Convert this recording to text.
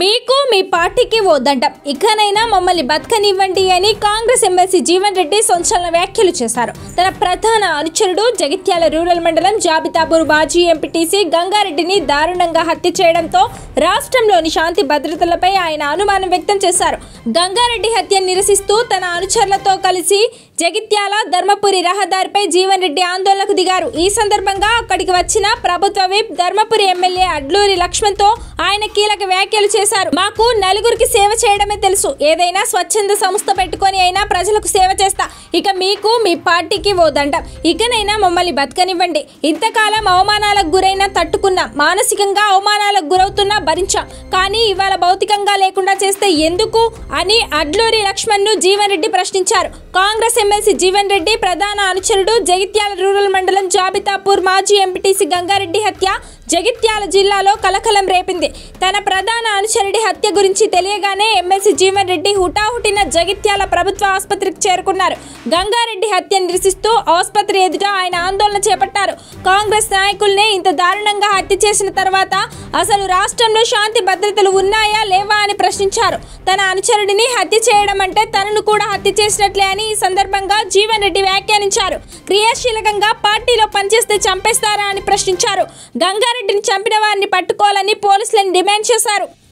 మీకు మీ పార్టీకి వద్దంట ఇకనైనా మమ్మల్ని బతకనివ్వండి అని కాంగ్రెస్ ఎమ్మెల్సీ జీవన్ రెడ్డి సంచలన వ్యాఖ్యలు చేశారు తన ప్రధాన అనుచరుడు జగిత్యాల రూరల్ మండలం జాబితాపూర్ మాజీ ఎంపీటీసీ గంగారెడ్డిని దారుణంగా హత్య చేయడంతో రాష్ట్రంలోని శాంతి భద్రతలపై ఆయన అనుమానం వ్యక్తం చేశారు గంగారెడ్డి హత్య నిరసిస్తూ తన అనుచరులతో కలిసి జగిత్యాల ధర్మపురి రహదారిపై జీవన్ రెడ్డి ఆందోళనకు దిగారు ఈ సందర్భంగా అక్కడికి వచ్చిన ప్రభుత్వ విప్ ధర్మపురి ఎమ్మెల్యే అడ్లూరి లక్ష్మణ్తో ఆయన కీలక వ్యాఖ్యలు చేశారు మాకు నలుగురికి సేవ చేయడమే తెలుసు ఏదైనా స్వచ్ఛంద సంస్థ పెట్టుకొని అయినా ప్రజలకు సేవ చేస్తా ఇక మీకు మీ పార్టీకి ఓ దండం ఇకనైనా మమ్మల్ని బతకనివ్వండి ఇంతకాలం అవమానాలకు గురైనా తట్టుకున్నాం మానసికంగా అవమానాలకు గురవుతున్నా భరించాం కానీ ఇవాళ భౌతికంగా లేకుండా చేస్తే ఎందుకు అని అడ్లూరి లక్ష్మణ్ను జీవన్ రెడ్డి ప్రశ్నించారు కాంగ్రెస్ ఎమ్మెల్సీ జీవన్ రెడ్డి ప్రధాన అనుచరుడు జగిత్యాల రూరల్ మండలం జాబితాపూర్ మాజీ ఎంపీటీసీ గంగారెడ్డి హత్య జగిత్యాల జిల్లాలో కలకలం రేపింది తన ప్రధాన అనుచరుడి హత్య గురించి తెలియగానే ఎమ్మెల్సీ జీవన్ రెడ్డి హుటాహుటిన జగిత్యాల ప్రభుత్వ ఆసుపత్రికి చేరుకున్నారు గంగారెడ్డి హత్య నిరసిస్తూ ఆసుపత్రి ఎదుట ఆయన ఆందోళన చేపట్టారు కాంగ్రెస్ నాయకుల్నే ఇంత దారుణంగా హత్య చేసిన తర్వాత అసలు రాష్ట్రంలో శాంతి భద్రతలు ఉన్నాయా లేవా అని ప్రశ్నించారు తన అనుచరుడిని హత్య చేయడం అంటే తనను కూడా హత్య చేసినట్లే అని ఈ సందర్భంగా జీవన్ రెడ్డి వ్యాఖ్య వ్యాఖ్యానించారు క్రియాశీలకంగా పార్టీలో పనిచేస్తే చంపేస్తారా అని ప్రశ్నించారు గంగారెడ్డిని చంపిన వారిని పట్టుకోవాలని పోలీసులను డిమాండ్ చేశారు